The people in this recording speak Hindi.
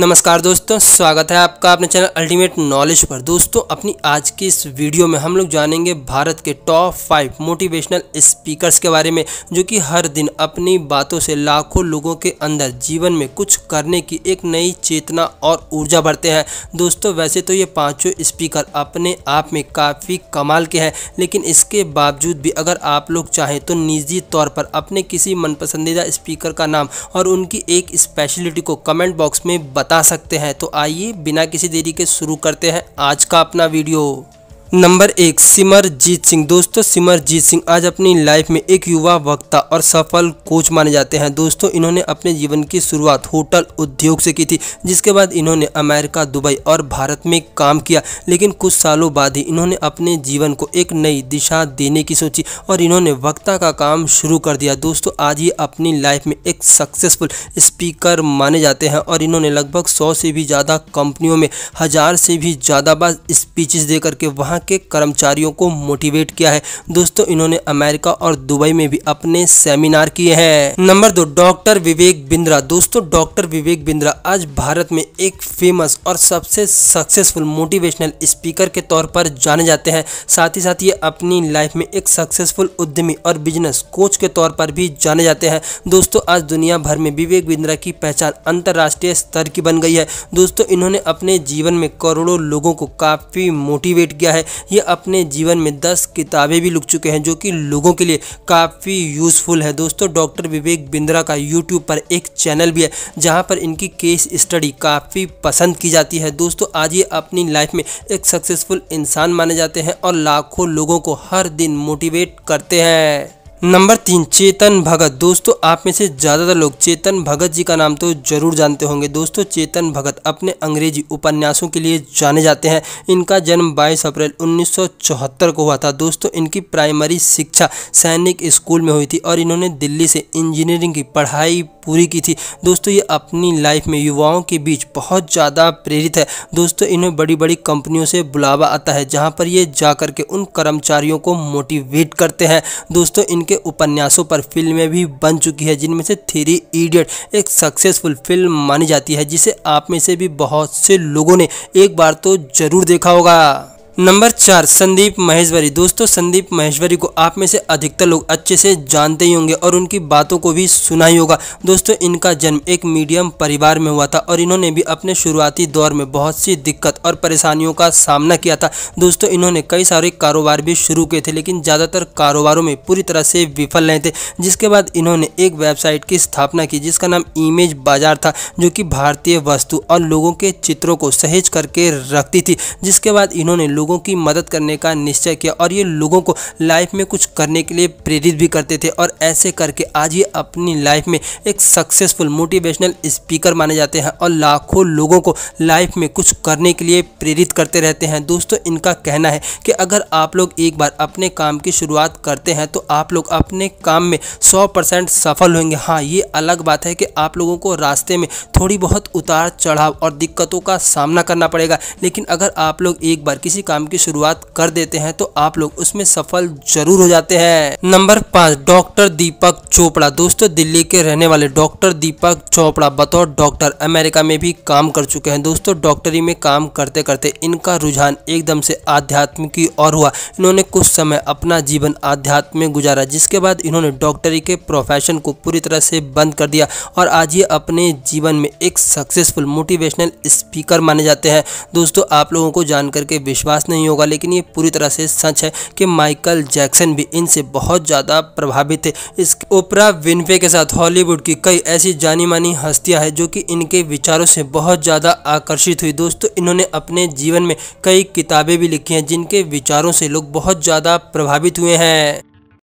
नमस्कार दोस्तों स्वागत है आपका अपने चैनल अल्टीमेट नॉलेज पर दोस्तों अपनी आज की इस वीडियो में हम लोग जानेंगे भारत के टॉप फाइव मोटिवेशनल स्पीकर्स के बारे में जो कि हर दिन अपनी बातों से लाखों लोगों के अंदर जीवन में कुछ करने की एक नई चेतना और ऊर्जा भरते हैं दोस्तों वैसे तो ये पाँचों स्पीकर अपने आप में काफ़ी कमाल के हैं लेकिन इसके बावजूद भी अगर आप लोग चाहें तो निजी तौर पर अपने किसी मनपसंदीदा स्पीकर का नाम और उनकी एक स्पेशलिटी को कमेंट बॉक्स में बता बता सकते हैं तो आइए बिना किसी देरी के शुरू करते हैं आज का अपना वीडियो नंबर एक सिमरजीत सिंह दोस्तों सिमरजीत सिंह आज अपनी लाइफ में एक युवा वक्ता और सफल कोच माने जाते हैं दोस्तों इन्होंने अपने जीवन की शुरुआत होटल उद्योग से की थी जिसके बाद इन्होंने अमेरिका दुबई और भारत में काम किया लेकिन कुछ सालों बाद ही इन्होंने अपने जीवन को एक नई दिशा देने की सोची और इन्होंने वक्ता का काम शुरू कर दिया दोस्तों आज ये अपनी लाइफ में एक सक्सेसफुल स्पीकर माने जाते हैं और इन्होंने लगभग सौ से भी ज़्यादा कंपनियों में हज़ार से भी ज़्यादा बार स्पीचेस दे करके वहाँ यहाँ के कर्मचारियों को मोटिवेट किया है दोस्तों इन्होंने अमेरिका और दुबई में भी अपने सेमिनार किए हैं नंबर दो डॉक्टर विवेक बिंद्रा दोस्तों डॉक्टर विवेक बिंद्रा आज भारत में एक फेमस और सबसे सक्सेसफुल मोटिवेशनल स्पीकर के तौर पर जाने जाते हैं साथ ही साथ ये अपनी लाइफ में एक सक्सेसफुल उद्यमी और बिजनेस कोच के तौर पर भी जाने जाते हैं दोस्तों आज दुनिया भर में विवेक बिंद्रा की पहचान अंतर्राष्ट्रीय स्तर की बन गई है दोस्तों इन्होंने अपने जीवन में करोड़ों लोगों को काफ़ी मोटिवेट किया है ये अपने जीवन में दस किताबें भी लिख चुके हैं जो कि लोगों के लिए काफ़ी यूज़फुल है दोस्तों डॉक्टर विवेक बिंद्रा का यूट्यूब पर एक चैनल भी है जहाँ पर इनकी केस स्टडी काफ़ी पसंद की जाती है दोस्तों आज ये अपनी लाइफ में एक सक्सेसफुल इंसान माने जाते हैं और लाखों लोगों को हर दिन मोटिवेट करते हैं नंबर तीन चेतन भगत दोस्तों आप में से ज़्यादातर लोग चेतन भगत जी का नाम तो जरूर जानते होंगे दोस्तों चेतन भगत अपने अंग्रेजी उपन्यासों के लिए जाने जाते हैं इनका जन्म 22 अप्रैल 1974 को हुआ था दोस्तों इनकी प्राइमरी शिक्षा सैनिक स्कूल में हुई थी और इन्होंने दिल्ली से इंजीनियरिंग की पढ़ाई पूरी की थी दोस्तों ये अपनी लाइफ में युवाओं के बीच बहुत ज़्यादा प्रेरित है दोस्तों इन्हें बड़ी बड़ी कंपनियों से बुलावा आता है जहाँ पर ये जा करके उन कर्मचारियों को मोटिवेट करते हैं दोस्तों इनके उपन्यासों पर फिल्में भी बन चुकी है जिनमें से थ्री इडियट एक सक्सेसफुल फिल्म मानी जाती है जिसे आप में से भी बहुत से लोगों ने एक बार तो ज़रूर देखा होगा नंबर चार संदीप महेश्वरी दोस्तों संदीप महेश्वरी को आप में से अधिकतर लोग अच्छे से जानते ही होंगे और उनकी बातों को भी सुना ही होगा दोस्तों इनका जन्म एक मीडियम परिवार में हुआ था और इन्होंने भी अपने शुरुआती दौर में बहुत सी दिक्कत और परेशानियों का सामना किया था दोस्तों इन्होंने कई सारे कारोबार भी शुरू किए थे लेकिन ज़्यादातर कारोबारों में पूरी तरह से विफल रहे थे जिसके बाद इन्होंने एक वेबसाइट की स्थापना की जिसका नाम इमेज बाजार था जो कि भारतीय वस्तु और लोगों के चित्रों को सहेज करके रखती थी जिसके बाद इन्होंने लोग लोगों की मदद करने का निश्चय किया और ये लोगों को लाइफ में कुछ करने के लिए प्रेरित भी करते थे और ऐसे करके आज ये अपनी लाइफ में एक सक्सेसफुल मोटिवेशनल स्पीकर माने जाते हैं और लाखों लोगों को लाइफ में कुछ करने के लिए प्रेरित करते रहते हैं दोस्तों इनका कहना है कि अगर आप लोग एक बार अपने काम की शुरुआत करते हैं तो आप लोग अपने काम में सौ परसेंट सफल होंगे हाँ ये अलग बात है कि आप लोगों को रास्ते में थोड़ी बहुत उतार चढ़ाव और दिक्कतों का सामना करना पड़ेगा लेकिन अगर आप लोग एक बार किसी काम की शुरुआत कर देते हैं तो आप लोग उसमें सफल जरूर हो जाते हैं नंबर पाँच डॉक्टर डॉक्टर दीपक चोपड़ा दोस्तों दिल्ली के रहने वाले डॉक्टर दीपक चोपड़ा बतौर डॉक्टर अमेरिका में भी काम कर चुके हैं दोस्तों डॉक्टरी में काम करते करते इनका रुझान एकदम से आध्यात्म की ओर हुआ इन्होंने कुछ समय अपना जीवन आध्यात्म में गुजारा जिसके बाद इन्होंने डॉक्टरी के प्रोफेशन को पूरी तरह से बंद कर दिया और आज ये अपने जीवन में एक सक्सेसफुल मोटिवेशनल स्पीकर माने जाते हैं दोस्तों आप लोगों को जान करके विश्वास नहीं होगा लेकिन ये पूरी तरह से सच है कि माइकल जैक्सन भी इनसे बहुत ज़्यादा प्रभावित थे इस ओपरा विनवे के साथ हॉलीवुड की कई ऐसी जानी मानी हस्तियां हैं जो कि इनके विचारों से बहुत ज़्यादा आकर्षित हुई दोस्तों इन्होंने अपने जीवन में कई किताबें भी लिखी हैं जिनके विचारों से लोग बहुत ज़्यादा प्रभावित हुए हैं